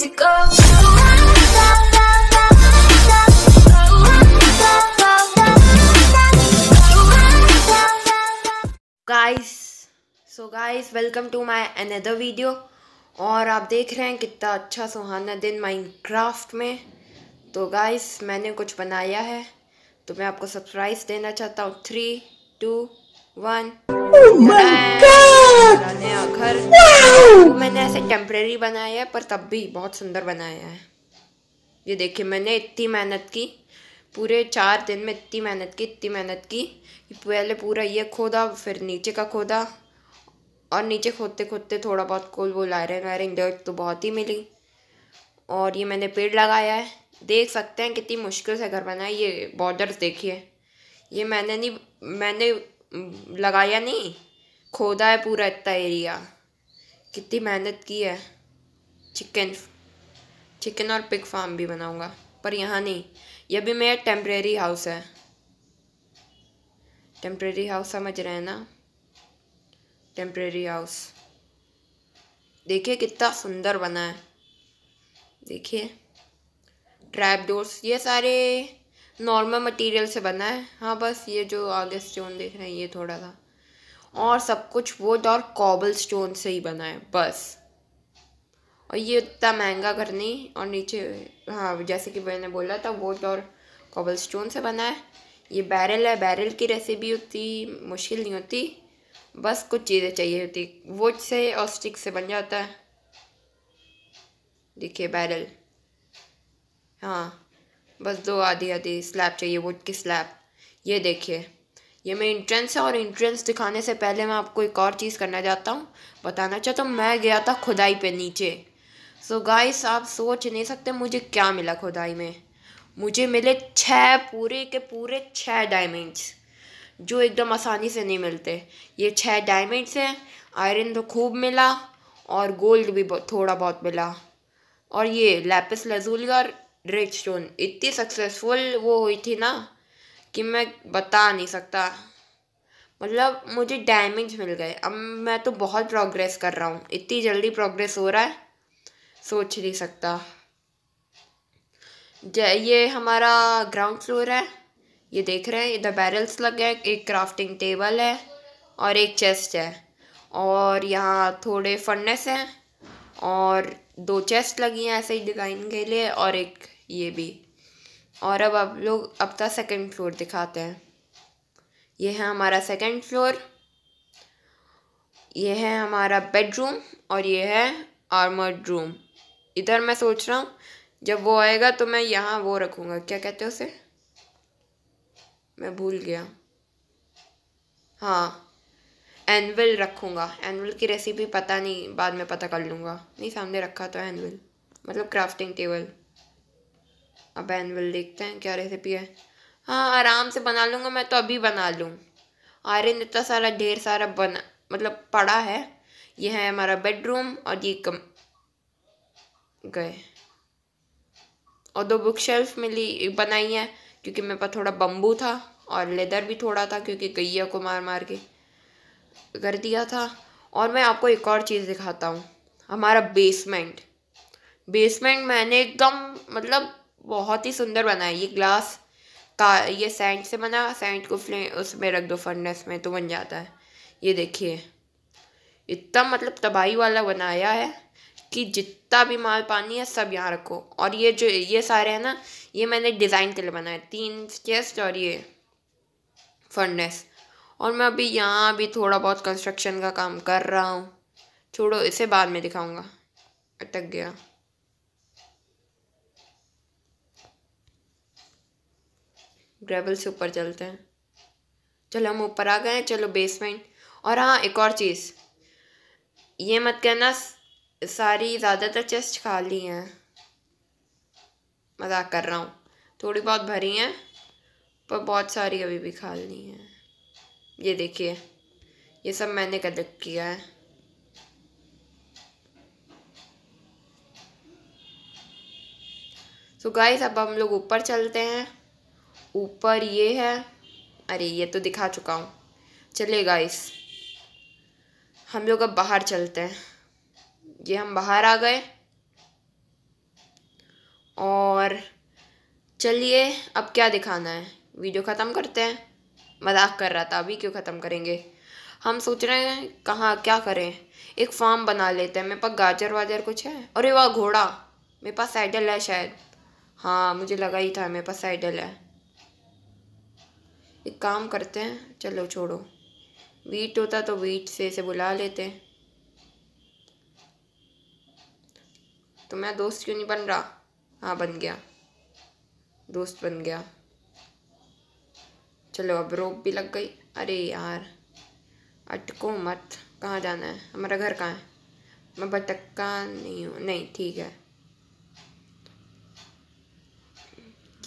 easy go. Guys so guys welcome to my another video और आप देख रहे हैं कितना अच्छा सुहाना दिन माइनक्राफ्ट में तो गाइस मैंने कुछ बनाया है तो मैं आपको सरप्राइज़ देना चाहता हूँ थ्री टू वन घर मैंने ऐसे टेम्प्रेरी बनाया है पर तब भी बहुत सुंदर बनाया है ये देखिए मैंने इतनी मेहनत की पूरे चार दिन में इतनी मेहनत की इतनी मेहनत की पहले पूरा ये खोदा फिर नीचे का खोदा और नीचे खोदते खोदते थोड़ा बहुत कोल वो लायरिंग वायरिंग डर्ट तो बहुत ही मिली और ये मैंने पेड़ लगाया है देख सकते हैं कितनी मुश्किल से घर बनाया ये बॉर्डर देखिए ये मैंने नहीं मैंने लगाया नहीं खोदा है पूरा इतना एरिया कितनी मेहनत की है चिकन चिकन और पिक फार्म भी बनाऊंगा पर यहाँ नहीं यह भी मेरा टेम्प्रेरी हाउस है टेम्प्रेरी हाउस समझ रहे हैं ना टेम्प्रेरी हाउस देखिए कितना सुंदर बना है देखिए ट्रैप डोर्स ये सारे नॉर्मल मटेरियल से बना है हाँ बस ये जो आगे स्टोन देख रहे हैं ये थोड़ा सा और सब कुछ वुड और कॉबल स्टोन से ही बना है बस और ये उतना महंगा घर नहीं और नीचे हाँ जैसे कि मैंने बोला था वुड और कॉबल स्टोन से बना है ये बैरल है बैरल की रेसिपी उतनी मुश्किल नहीं होती बस कुछ चीज़ें चाहिए होती वुड से और स्टिक से बन जाता है देखिए बैरल हाँ बस दो आधी आधी स्लैब चाहिए वुड की स्लैब ये देखिए ये मैं इंट्रेंस है और इंट्रेंस दिखाने से पहले मैं आपको एक और चीज़ करना चाहता हूँ बताना चाहता हूँ मैं गया था खुदाई पे नीचे सो so गाइस आप सोच नहीं सकते मुझे क्या मिला खुदाई में मुझे मिले छः पूरे के पूरे छः डायमंड्स जो एकदम आसानी से नहीं मिलते ये छः डायमंड्स हैं आयरन तो खूब मिला और गोल्ड भी थोड़ा बहुत मिला और ये लैपिस लजूल और रेड स्टोन इतनी सक्सेसफुल वो हुई थी ना कि मैं बता नहीं सकता मतलब मुझे डैमेज मिल गए अब मैं तो बहुत प्रोग्रेस कर रहा हूँ इतनी जल्दी प्रोग्रेस हो रहा है सोच नहीं सकता ये हमारा ग्राउंड फ्लोर है ये देख रहे हैं इधर बैरल्स लग गए एक क्राफ्टिंग टेबल है और एक चेस्ट है और यहाँ थोड़े फर्नेस हैं और दो चेस्ट लगी हैं ऐसे ही डिज़ाइन के लिए और एक ये भी और अब आप लोग अब तक सेकेंड फ्लोर दिखाते हैं यह है हमारा सेकेंड फ्लोर यह है हमारा बेडरूम और यह है आर्मर्ड रूम इधर मैं सोच रहा हूँ जब वो आएगा तो मैं यहाँ वो रखूँगा क्या कहते हो उसे मैं भूल गया हाँ एनविल रखूँगा एनविल की रेसिपी पता नहीं बाद में पता कर लूँगा नहीं सामने रखा तो एनविल मतलब क्राफ्टिंग टेबल अब एनवल देखते हैं क्या रेसिपी है हाँ आराम से बना लूँगा मैं तो अभी बना लूँ आर्यन इतना सारा ढेर सारा बना मतलब पड़ा है ये है हमारा बेडरूम और ये कम गए और दो बुक शेल्फ मिली बनाई है क्योंकि मेरे पास थोड़ा बम्बू था और लेदर भी थोड़ा था क्योंकि गैया को मार मार के कर दिया था और मैं आपको एक और चीज़ दिखाता हूँ हमारा बेसमेंट बेसमेंट मैंने एकदम मतलब बहुत ही सुंदर बना है ये ग्लास का ये सैंड से बना सैंड को फ्ले उसमें रख दो फर्नेस में तो बन जाता है ये देखिए इतना मतलब तबाही वाला बनाया है कि जितना भी माल पानी है सब यहाँ रखो और ये जो ये सारे हैं ना ये मैंने डिज़ाइन के लिए बनाए तीन चेस्ट और ये फर्नेस और मैं अभी यहाँ भी थोड़ा बहुत कंस्ट्रक्शन का काम कर रहा हूँ छोड़ो इसे बाद में दिखाऊँगा अटक गया ग्रेवल से ऊपर चलते हैं चलो हम ऊपर आ गए हैं चलो बेसमेंट और हाँ एक और चीज़ ये मत कहना सारी ज़्यादातर चेस्ट खाली हैं मजाक कर रहा हूँ थोड़ी बहुत भरी हैं पर बहुत सारी अभी भी खाली हैं ये देखिए ये सब मैंने कलेक्ट किया है सो so गाइस अब हम लोग ऊपर चलते हैं ऊपर ये है अरे ये तो दिखा चुका हूँ चलिए गाइस हम लोग अब बाहर चलते हैं ये हम बाहर आ गए और चलिए अब क्या दिखाना है वीडियो ख़त्म करते हैं मजाक कर रहा था अभी क्यों ख़त्म करेंगे हम सोच रहे हैं कहाँ क्या करें एक फार्म बना लेते हैं मेरे पास गाजर वाजर कुछ है अरे वाह घोड़ा मेरे पास साइडल है शायद हाँ मुझे लगा ही था मेरे पास साइडल है एक काम करते हैं चलो छोड़ो वीट होता तो वीट से इसे बुला लेते तो मैं दोस्त क्यों नहीं बन रहा हाँ बन गया दोस्त बन गया चलो अब रोक भी लग गई अरे यार अटको मत कहाँ जाना है हमारा घर कहाँ है मैं भटका नहीं हूँ नहीं ठीक है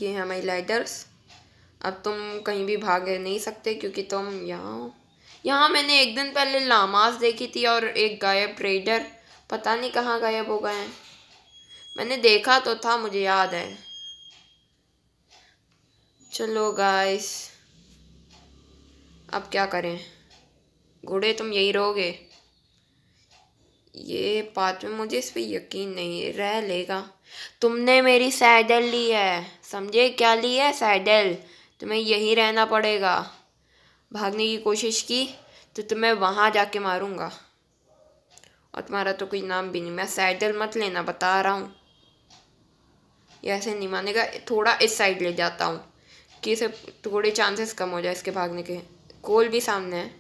ये हमारी लाइटर्स अब तुम कहीं भी भाग नहीं सकते क्योंकि तुम यहाँ हो यहाँ मैंने एक दिन पहले लामाज देखी थी और एक गायब रेडर पता नहीं कहाँ गायब हो गए हैं मैंने देखा तो था मुझे याद है चलो गाइस अब क्या करें घोड़े तुम यही रहोगे ये बात में मुझे इस पर यकीन नहीं रह लेगा तुमने मेरी सैडल ली है समझे क्या ली है सैडल तुम्हें यहीं रहना पड़ेगा भागने की कोशिश की तो तुम्हें वहाँ जाके मारूंगा और तुम्हारा तो कोई नाम भी नहीं मैं सैडल मत लेना बता रहा हूँ ये ऐसे नहीं मानेगा थोड़ा इस साइड ले जाता हूँ कि इसे थोड़े चांसेस कम हो जाए इसके भागने के कोल भी सामने है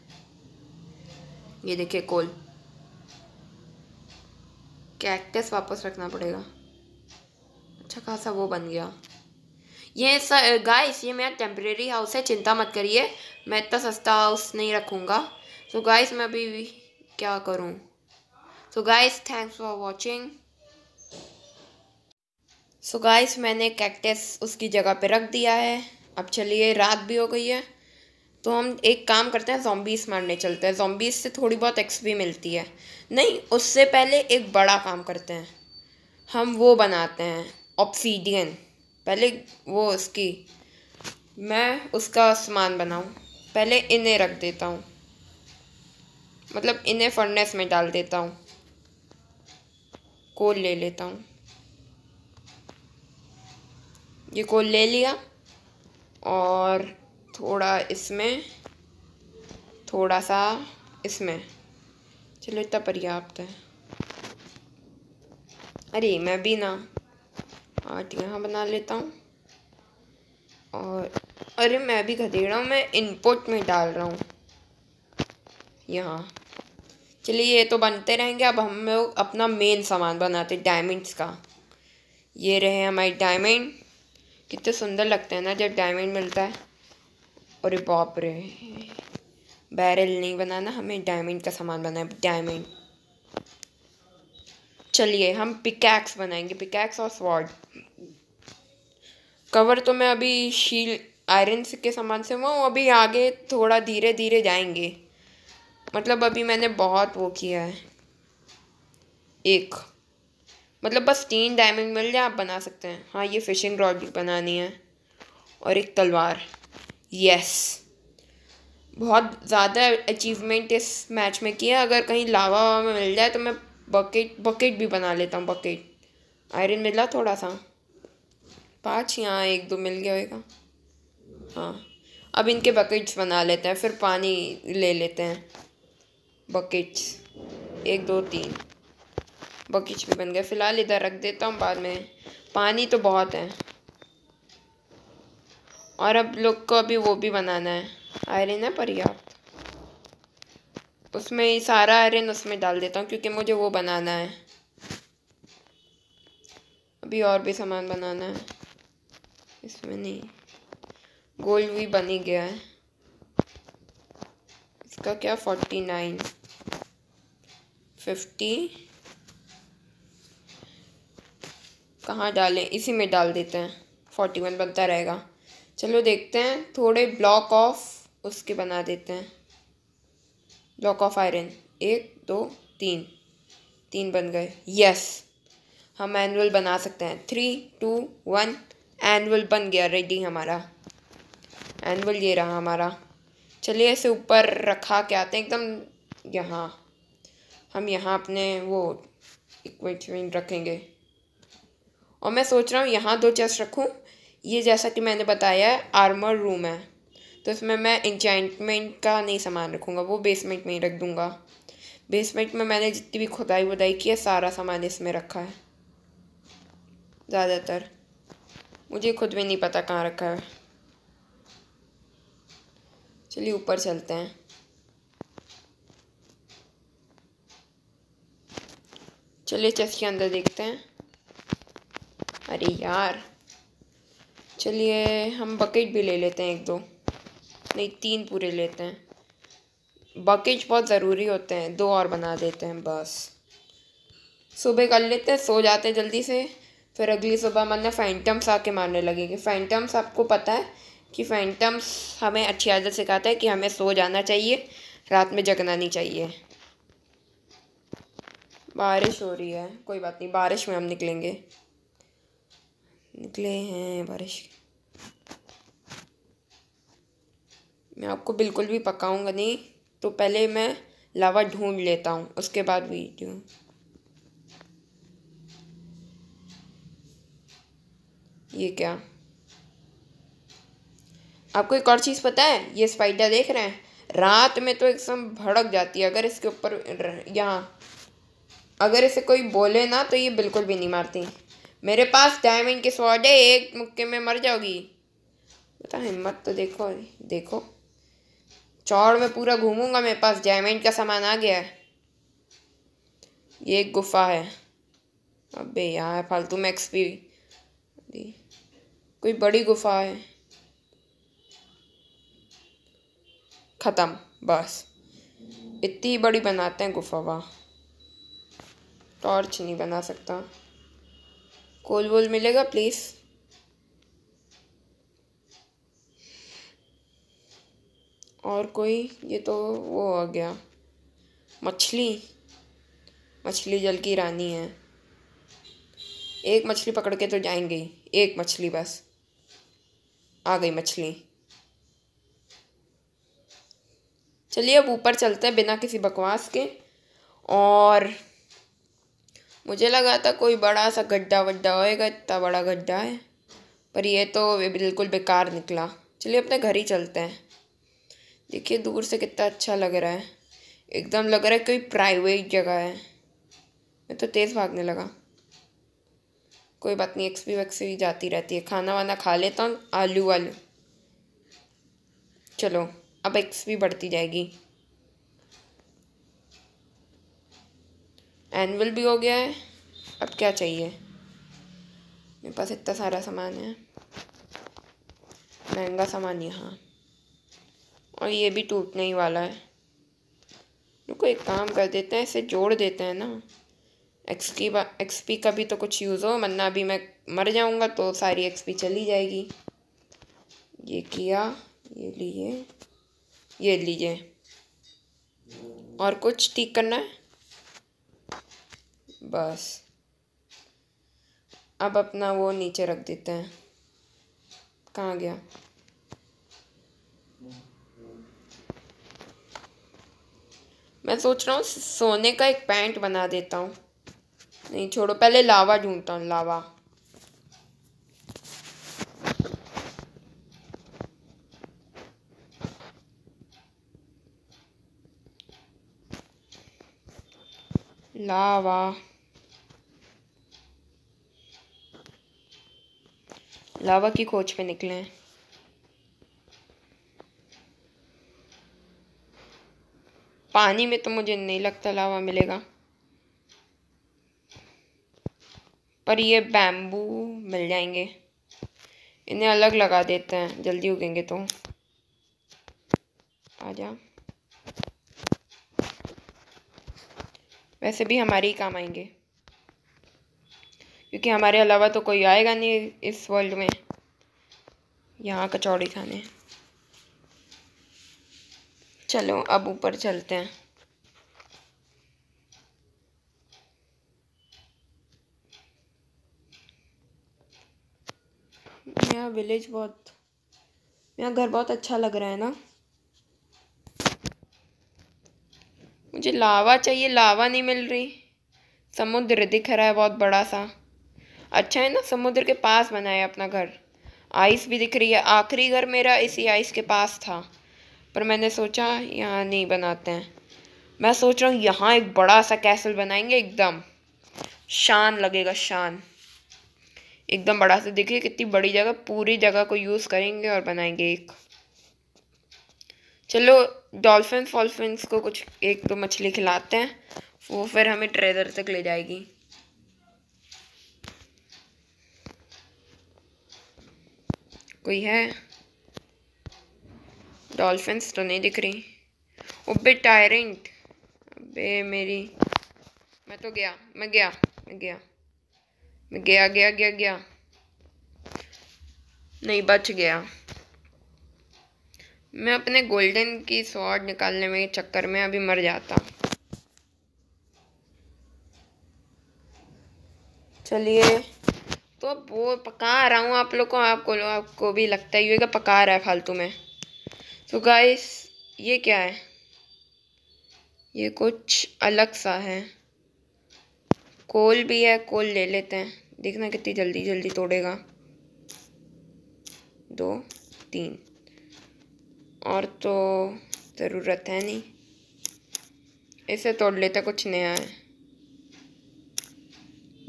ये देखिए कोल कैक्टस वापस रखना पड़ेगा अच्छा खासा वो बन गया ये गाइस ये मेरा टेम्प्रेरी हाउस है चिंता मत करिए मैं इतना सस्ता हाउस नहीं रखूँगा सो so, गाइस मैं अभी क्या करूँ so guys thanks for watching so guys मैंने कैक्टस उसकी जगह पे रख दिया है अब चलिए रात भी हो गई है तो हम एक काम करते हैं जोम्बीस मारने चलते हैं जोम्बीस से थोड़ी बहुत एक्स भी मिलती है नहीं उससे पहले एक बड़ा काम करते हैं हम वो बनाते हैं ऑप्सीडियन पहले वो उसकी मैं उसका सामान बनाऊँ पहले इन्हें रख देता हूँ मतलब इन्हें फर्नेस में डाल देता हूँ कोल ले लेता हूँ ये कोल ले लिया और थोड़ा इसमें थोड़ा सा इसमें चलो इतना पर्याप्त है अरे मैं भी ना आर्ट यहाँ बना लेता हूँ और अरे मैं भी खदेड़ा हूँ मैं इनपुट में डाल रहा हूँ यहाँ चलिए ये तो बनते रहेंगे अब हम लोग अपना मेन सामान बनाते डायमंड्स का ये रहे हमारे डायमंड कितने सुंदर लगते हैं ना जब डायमंड मिलता है अरे बाप रे बैरल नहीं बनाना हमें डायमंड का सामान बनाना डायमंड चलिए हम पिकैक्स बनाएंगे पिकैक्स और स्वॉर्ड कवर तो मैं अभी शील आयरन के सामान से हुआ हूँ अभी आगे थोड़ा धीरे धीरे जाएंगे मतलब अभी मैंने बहुत वो किया है एक मतलब बस तीन डायमंड मिल जाए आप बना सकते हैं हाँ ये फिशिंग रॉड भी बनानी है और एक तलवार यस बहुत ज़्यादा अचीवमेंट इस मैच में किया अगर कहीं लावा में मिल जाए तो मैं बकेट बकेट भी बना लेता हूँ बकेट आयरन मिला थोड़ा सा पाँच यहाँ एक दो मिल गया होगा हाँ अब इनके बकेट्स बना लेते हैं फिर पानी ले लेते हैं बकेट्स एक दो तीन बकेट्स भी बन गए फ़िलहाल इधर रख देता हूँ बाद में पानी तो बहुत है और अब लोग को अभी वो भी बनाना है आयरन है पर्याप्त उसमें सारा आयरन उसमें डाल देता हूँ क्योंकि मुझे वो बनाना है अभी और भी सामान बनाना है इसमें नहीं गोल्ड भी बन ही गया है इसका क्या फोर्टी नाइन फिफ्टी कहाँ डालें इसी में डाल देते हैं फोर्टी वन बनता रहेगा चलो देखते हैं थोड़े ब्लॉक ऑफ उसके बना देते हैं लॉक ऑफ आयरन एक दो तीन तीन बन गए यस हम एनुअल बना सकते हैं थ्री टू वन एनुअल बन गया रेडी हमारा एनुअल ये रहा हमारा चलिए इसे ऊपर रखा के आते हैं एकदम यहाँ हम यहाँ अपने वो इक्विपमेंट रखेंगे और मैं सोच रहा हूँ यहाँ दो चेस्ट रखूँ ये जैसा कि मैंने बताया है आर्मर रूम है तो इसमें मैं इंचाइंटमेंट का नहीं सामान रखूँगा वो बेसमेंट में ही रख दूँगा बेसमेंट में मैंने जितनी भी खुदाई वुदाई की है सारा सामान इसमें रखा है ज़्यादातर मुझे खुद भी नहीं पता कहाँ रखा है चलिए ऊपर चलते हैं चलिए चेस्ट के अंदर देखते हैं अरे यार चलिए हम बकेट भी ले लेते हैं एक दो नहीं तीन पूरे लेते हैं बकेज बहुत ज़रूरी होते हैं दो और बना देते हैं बस सुबह कर लेते हैं सो जाते हैं जल्दी से फिर अगली सुबह मतलब फैंटम्स आके मारने लगेंगे फैंटम्स आपको पता है कि फैंटम्स हमें अच्छी आदत सिखाता है कि हमें सो जाना चाहिए रात में जगना नहीं चाहिए बारिश हो रही है कोई बात नहीं बारिश में हम निकलेंगे निकले हैं बारिश मैं आपको बिल्कुल भी पकाऊंगा नहीं तो पहले मैं लावा ढूंढ लेता हूँ उसके बाद वीडियो ये क्या आपको एक और चीज़ पता है ये स्पाइडर देख रहे हैं रात में तो एकदम भड़क जाती है अगर इसके ऊपर यहाँ अगर इसे कोई बोले ना तो ये बिल्कुल भी नहीं मारती मेरे पास डायमंड के स्वाड है एक मुक्के में मर जाओगी बता हिम्मत तो देखो देखो चौड़ में पूरा घूमूंगा मेरे पास डायमंड का सामान आ गया है ये एक गुफा है अबे यार फालतू में एक्सपी कोई बड़ी गुफा है ख़त्म बस इतनी बड़ी बनाते हैं गुफा वाह टॉर्च नहीं बना सकता कोल वोल मिलेगा प्लीज़ और कोई ये तो वो आ गया मछली मछली जल की रानी है एक मछली पकड़ के तो जाएंगे ही एक मछली बस आ गई मछली चलिए अब ऊपर चलते हैं बिना किसी बकवास के और मुझे लगा था कोई बड़ा सा गड्ढा वड्ढा होएगा इतना बड़ा गड्ढा है पर ये तो बिल्कुल बेकार निकला चलिए अपने घर ही चलते हैं देखिए दूर से कितना अच्छा लग रहा है एकदम लग रहा है कोई प्राइवेट जगह है मैं तो तेज़ भागने लगा कोई बात नहीं एक्सपी वैक्सी जाती रहती है खाना वाना खा लेता हूँ आलू वालू चलो अब एक्सपी बढ़ती जाएगी एनअल भी हो गया है अब क्या चाहिए मेरे पास इतना सारा सामान है महंगा सामान यहाँ और ये भी टूटने ही वाला है रुको एक काम कर देते हैं इसे जोड़ देते हैं ना एक्स की एक्स पी का भी तो कुछ यूज़ हो वरना अभी मैं मर जाऊँगा तो सारी एक्स पी चली जाएगी ये किया ये लिए ये लीजिए और कुछ ठीक करना है बस अब अपना वो नीचे रख देते हैं कहाँ गया मैं सोच रहा हूँ सोने का एक पैंट बना देता हूँ नहीं छोड़ो पहले लावा ढूंढता हूँ लावा लावा लावा की खोज पे निकले हैं पानी में तो मुझे नहीं लगता लावा मिलेगा पर ये बैम्बू मिल जाएंगे इन्हें अलग लगा देते हैं जल्दी उगेंगे तो आ जा वैसे भी हमारे ही काम आएंगे क्योंकि हमारे अलावा तो कोई आएगा नहीं इस वर्ल्ड में यहाँ कचौड़ी खाने चलो अब ऊपर चलते हैं यहाँ विलेज बहुत यहाँ घर बहुत अच्छा लग रहा है ना मुझे लावा चाहिए लावा नहीं मिल रही समुद्र दिख रहा है बहुत बड़ा सा अच्छा है ना समुद्र के पास बनाया अपना घर आइस भी दिख रही है आखिरी घर मेरा इसी आइस के पास था पर मैंने सोचा यहाँ नहीं बनाते हैं मैं सोच रहा हूँ यहाँ एक बड़ा सा कैसल बनाएंगे एकदम शान लगेगा शान एकदम बड़ा सा देखिए कितनी बड़ी जगह पूरी जगह को यूज़ करेंगे और बनाएंगे एक चलो डॉल्फिन वॉल्फिन्स को कुछ एक तो मछली खिलाते हैं वो फिर हमें ट्रेजर तक ले जाएगी कोई है डॉल्फिन्स तो नहीं दिख रही उबे टायरेंट अबे मेरी मैं तो गया मैं गया मैं गया मैं गया गया गया गया नहीं बच गया मैं अपने गोल्डन की स्वाड निकालने में चक्कर में अभी मर जाता चलिए तो वो पका रहा हूँ आप लोग को आपको आपको भी लगता ही होगा पका रहा है फालतू में तो गाइस ये क्या है ये कुछ अलग सा है कोल भी है कोल ले लेते हैं देखना कितनी जल्दी जल्दी तोड़ेगा दो तीन और तो ज़रूरत है नहीं इसे तोड़ लेते कुछ नया है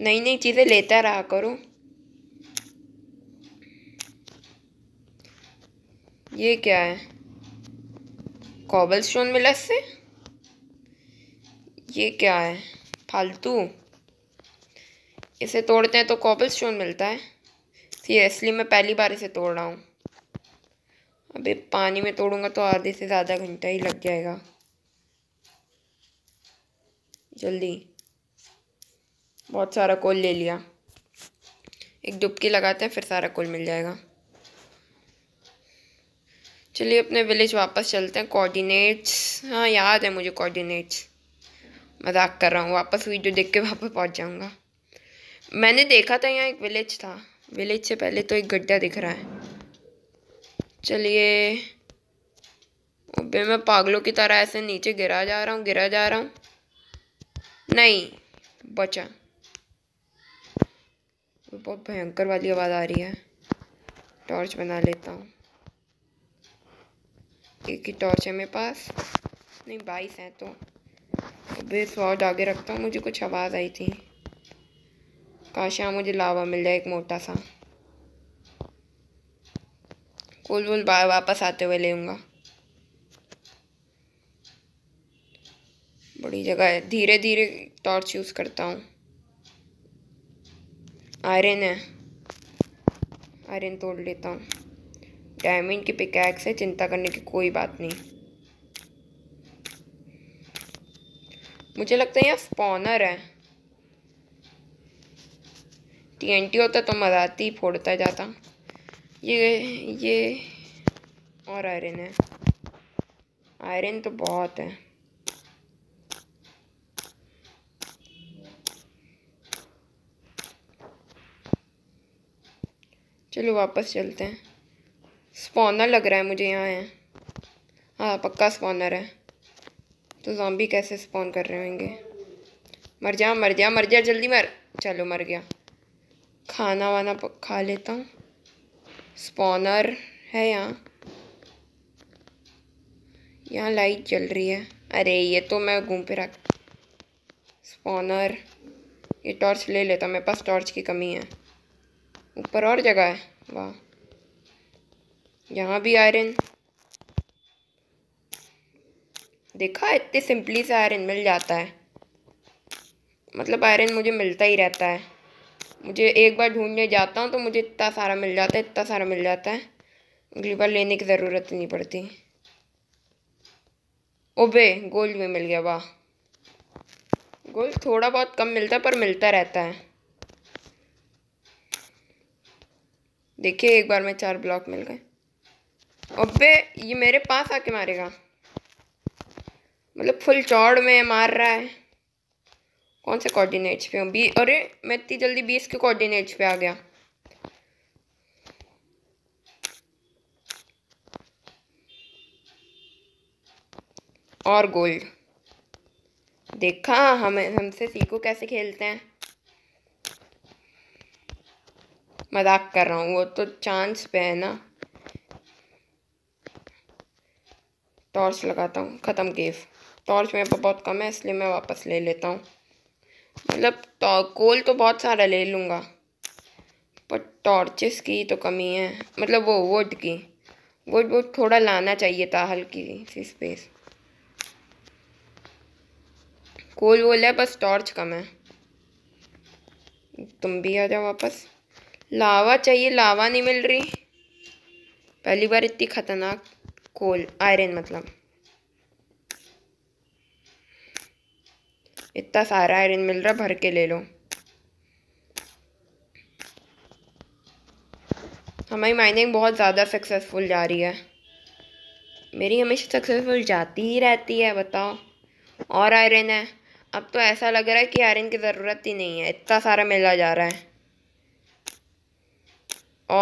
नई नई चीज़ें लेता रहा करो ये क्या है कॉबल स्टोन मिला इससे ये क्या है फालतू इसे तोड़ते हैं तो कॉबल स्टोन मिलता है सीरियसली मैं पहली बार इसे तोड़ रहा हूँ अभी पानी में तोड़ूंगा तो आधे से ज़्यादा घंटा ही लग जाएगा जल्दी बहुत सारा कोल ले लिया एक डुबकी लगाते हैं फिर सारा कोल मिल जाएगा चलिए अपने विलेज वापस चलते हैं कोऑर्डिनेट्स हाँ याद है मुझे कोऑर्डिनेट्स मजाक कर रहा हूँ वापस वीडियो देख के वापस पहुँच जाऊँगा मैंने देखा था यहाँ एक विलेज था विलेज से पहले तो एक गड्ढा दिख रहा है चलिए अबे मैं पागलों की तरह ऐसे नीचे गिरा जा रहा हूँ गिरा जा रहा हूँ नहीं बचा बहुत भयंकर वाली आवाज़ आ रही है टॉर्च बना लेता हूँ एक ही टॉर्च है मेरे पास नहीं बाईस है तो बेस वाट आगे रखता हूँ मुझे कुछ आवाज़ आई थी काश यहाँ मुझे लावा मिल जाए एक मोटा सा कुल वुल वापस आते हुए ले बड़ी जगह है धीरे धीरे टॉर्च यूज़ करता हूँ आयरन है आयरन तोड़ लेता हूँ डायमंड की पिकैक्स है चिंता करने की कोई बात नहीं मुझे लगता है यहाँ स्पॉनर है टीएनटी होता तो मजाती फोड़ता जाता ये ये और आयरन है आयरन तो बहुत है चलो वापस चलते हैं स्पॉनर लग रहा है मुझे यहाँ है हाँ पक्का स्पॉनर है तो जॉम्बी कैसे स्पॉन कर रहे होंगे मर जा मर जा मर जा जल्दी मर चलो मर गया खाना वाना खा लेता हूँ स्पॉनर है यहाँ यहाँ लाइट जल रही है अरे ये तो मैं घूम रख स्पॉनर ये टॉर्च ले लेता मेरे पास टॉर्च की कमी है ऊपर और जगह है वाह यहाँ भी आयरन देखा इतने सिंपली से आयरन मिल जाता है मतलब आयरन मुझे मिलता ही रहता है मुझे एक बार ढूंढने जाता हूँ तो मुझे इतना सारा मिल जाता है इतना सारा मिल जाता है अगली बार लेने की ज़रूरत नहीं पड़ती ओबे गोल्ड में मिल गया वाह गोल्ड थोड़ा बहुत कम मिलता है पर मिलता रहता है देखिए एक बार में चार ब्लॉक मिल गए अबे ये मेरे पास आके मारेगा मतलब फुल चौड़ में मार रहा है कौन से कोऑर्डिनेट्स पे हूँ बी अरे मैं इतनी जल्दी बीस के कोऑर्डिनेट्स पे आ गया और गोल्ड देखा हमें हमसे सीखो कैसे खेलते हैं मजाक कर रहा हूँ वो तो चांस पे है ना टॉर्च लगाता हूँ ख़त्म गेव टॉर्च मेरे पास बहुत कम है इसलिए मैं वापस ले लेता हूँ मतलब तो, कोल तो बहुत सारा ले लूँगा पर टॉर्चेस की तो कमी है मतलब वो वुड की वुड वुड थोड़ा लाना चाहिए था हल्की सी स्पेस कोल वोल है बस टॉर्च कम है तुम भी आ जाओ वापस लावा चाहिए लावा नहीं मिल रही पहली बार इतनी ख़तरनाक कोल आयरन मतलब इतना सारा आयरन मिल रहा भर के ले लो हमारी माइनिंग बहुत ज़्यादा सक्सेसफुल जा रही है मेरी हमेशा सक्सेसफुल जाती ही रहती है बताओ और आयरन है अब तो ऐसा लग रहा है कि आयरन की ज़रूरत ही नहीं है इतना सारा मिला जा रहा है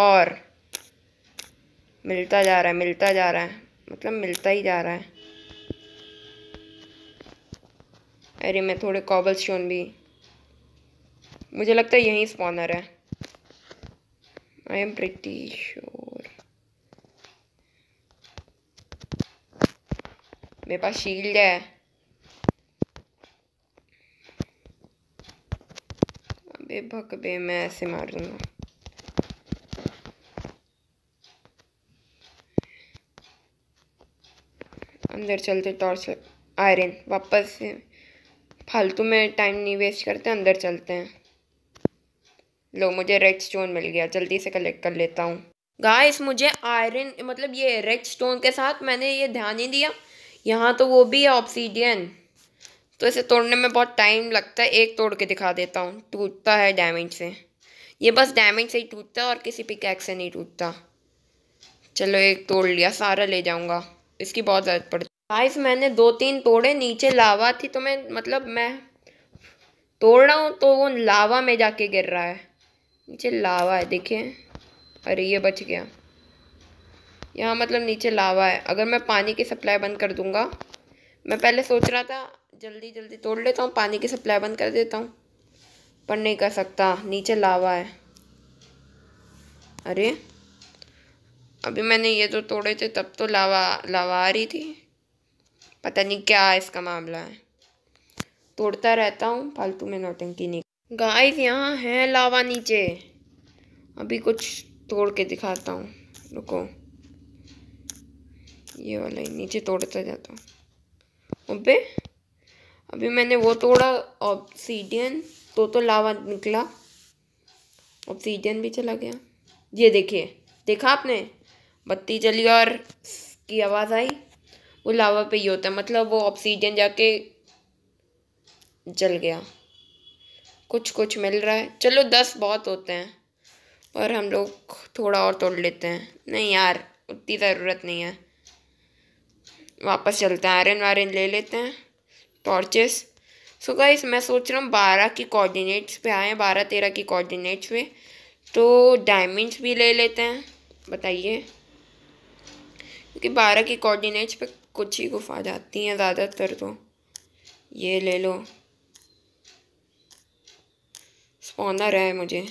और मिलता जा रहा है मिलता जा रहा है मतलब मिलता ही जा रहा है अरे मैं थोड़े कॉबल स्टोन भी मुझे लगता है यहीं स्पॉनर है आई एम प्रिटी श्योर मेरे पास शील्ड है अबे भक बे मैं ऐसे मार दूंगा अंदर चलते टॉर्च आयरन वापस फालतू में टाइम नहीं वेस्ट करते अंदर चलते हैं लो मुझे रेड स्टोन मिल गया जल्दी से कलेक्ट कर लेता हूँ गाइस मुझे आयरन मतलब ये रेड स्टोन के साथ मैंने ये ध्यान ही दिया यहाँ तो वो भी है ऑप्सीडियन तो इसे तोड़ने में बहुत टाइम लगता है एक तोड़ के दिखा देता हूँ टूटता है डैमेज से ये बस डैमेज से ही टूटता है और किसी पिकैक से नहीं टूटता चलो एक तोड़ लिया सारा ले जाऊँगा इसकी बहुत ज़रूरत पड़ती गाइस मैंने दो तीन तोड़े नीचे लावा थी तो मैं मतलब मैं तोड़ रहा हूँ तो वो लावा में जाके गिर रहा है नीचे लावा है देखिए अरे ये बच गया यहाँ मतलब नीचे लावा है अगर मैं पानी की सप्लाई बंद कर दूँगा मैं पहले सोच रहा था जल्दी जल्दी तोड़ लेता हूँ पानी की सप्लाई बंद कर देता हूँ पर नहीं कर सकता नीचे लावा है अरे अभी मैंने ये तो तोड़े थे तब तो लावा लावा आ रही थी पता नहीं क्या इसका मामला है तोड़ता रहता हूँ फालतू में नौटंकी नहीं गाइस यहाँ है लावा नीचे अभी कुछ तोड़ के दिखाता हूँ रुको ये वाला ही नीचे तोड़ता जाता हूँ अबे अभी मैंने वो तोड़ा ऑब्सीडियन तो तो लावा निकला ऑब्सीडियन भी चला गया ये देखिए देखा आपने बत्ती जली और की आवाज़ आई वो लावा पे ही होता है मतलब वो ऑक्सीजन जाके जल गया कुछ कुछ मिल रहा है चलो दस बहुत होते हैं पर हम लोग थोड़ा और तोड़ लेते हैं नहीं यार उतनी ज़रूरत नहीं है वापस चलते हैं आयरन वायरन ले लेते हैं टॉर्चेस सो so गाइस मैं सोच रहा हूँ बारह की कोऑर्डिनेट्स पे आए बारह तेरह की कोऑर्डिनेट्स पे तो डायमंड्स भी ले लेते हैं बताइए क्योंकि बारह की कोऑर्डिनेट्स पे कुछ ही गुफा जाती हैं ज़्यादातर तो ये ले लो स्पॉनर है मुझे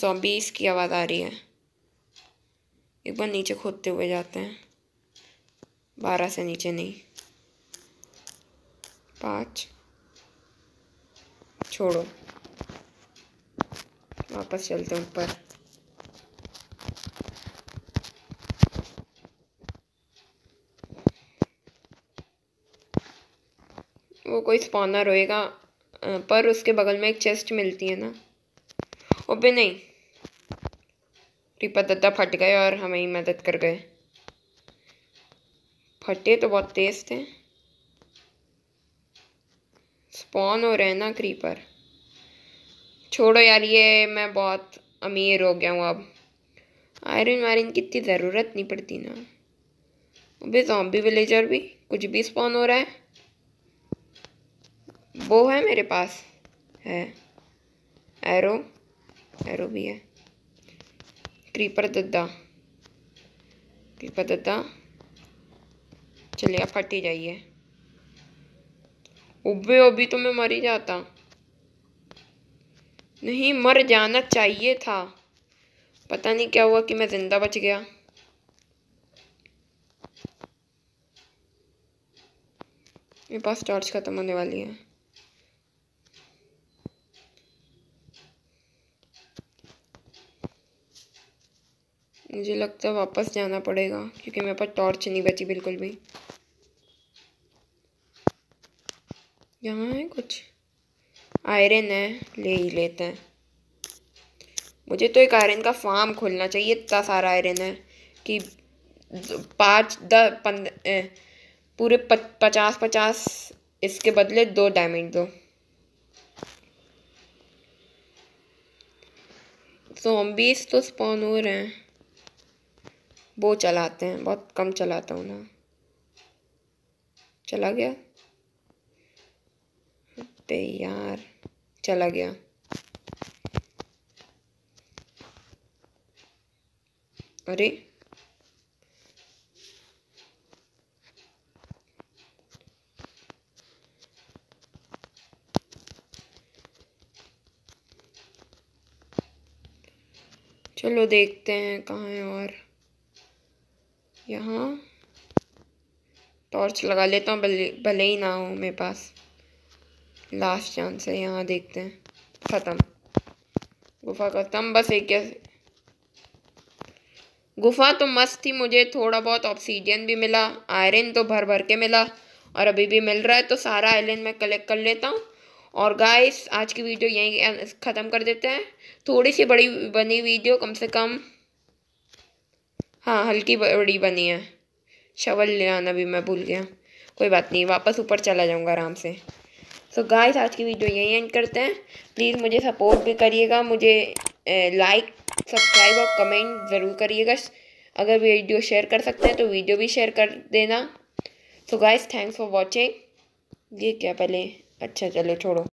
जॉम्बीज की आवाज़ आ रही है एक बार नीचे खोदते हुए जाते हैं बारह से नीचे नहीं पाँच छोड़ो वापस चलते हैं ऊपर कोई स्पॉनर होएगा पर उसके बगल में एक चेस्ट मिलती है ना ओबे नहीं रिपा दद्दा फट गए और हमें मदद कर गए फटे तो बहुत तेज थे स्पॉन हो रहे हैं ना क्रीपर छोड़ो यार ये मैं बहुत अमीर हो गया हूँ अब आयरन वायरन की इतनी ज़रूरत नहीं पड़ती ना अभी जॉम्बी विलेजर भी कुछ भी स्पॉन हो रहा है वो है मेरे पास है एरो एरो भी है क्रीपर दद्दा क्रीपर दद्दा चलिए आप फट ही जाइए उबे उबी तो मैं मर ही जाता नहीं मर जाना चाहिए था पता नहीं क्या हुआ कि मैं ज़िंदा बच गया मेरे पास टॉर्च ख़त्म होने वाली है मुझे लगता है वापस जाना पड़ेगा क्योंकि मेरे पास टॉर्च नहीं बची बिल्कुल भी यहाँ है कुछ आयरन है ले ही लेते हैं मुझे तो एक आयरन का फार्म खोलना चाहिए इतना सारा आयरन है कि पाँच दस पंद पूरे प, पचास पचास इसके बदले दो डायमंड दो सोम्बीस तो स्पॉन हो रहे हैं वो चलाते हैं बहुत कम चलाता हूँ ना चला गया यार चला गया अरे चलो देखते हैं कहाँ है और यहाँ टॉर्च लगा लेता हूँ भले भले ही ना हो मेरे पास लास्ट चांस है यहाँ देखते हैं ख़त्म गुफा ख़त्म बस एक क्या गुफा तो मस्त थी मुझे थोड़ा बहुत ऑक्सीजन भी मिला आयरन तो भर भर के मिला और अभी भी मिल रहा है तो सारा आयरन मैं कलेक्ट कर लेता हूँ और गाइस आज की वीडियो यहीं ख़त्म कर देते हैं थोड़ी सी बड़ी बनी वीडियो कम से कम हाँ हल्की बड़ी बनी है शवल ले आना भी मैं भूल गया कोई बात नहीं वापस ऊपर चला जाऊँगा आराम से सो so गाइस आज की वीडियो यही एंड करते हैं प्लीज़ मुझे सपोर्ट भी करिएगा मुझे लाइक सब्सक्राइब और कमेंट ज़रूर करिएगा अगर वीडियो शेयर कर सकते हैं तो वीडियो भी शेयर कर देना so guys thanks for watching ये क्या पहले अच्छा चलो छोड़ो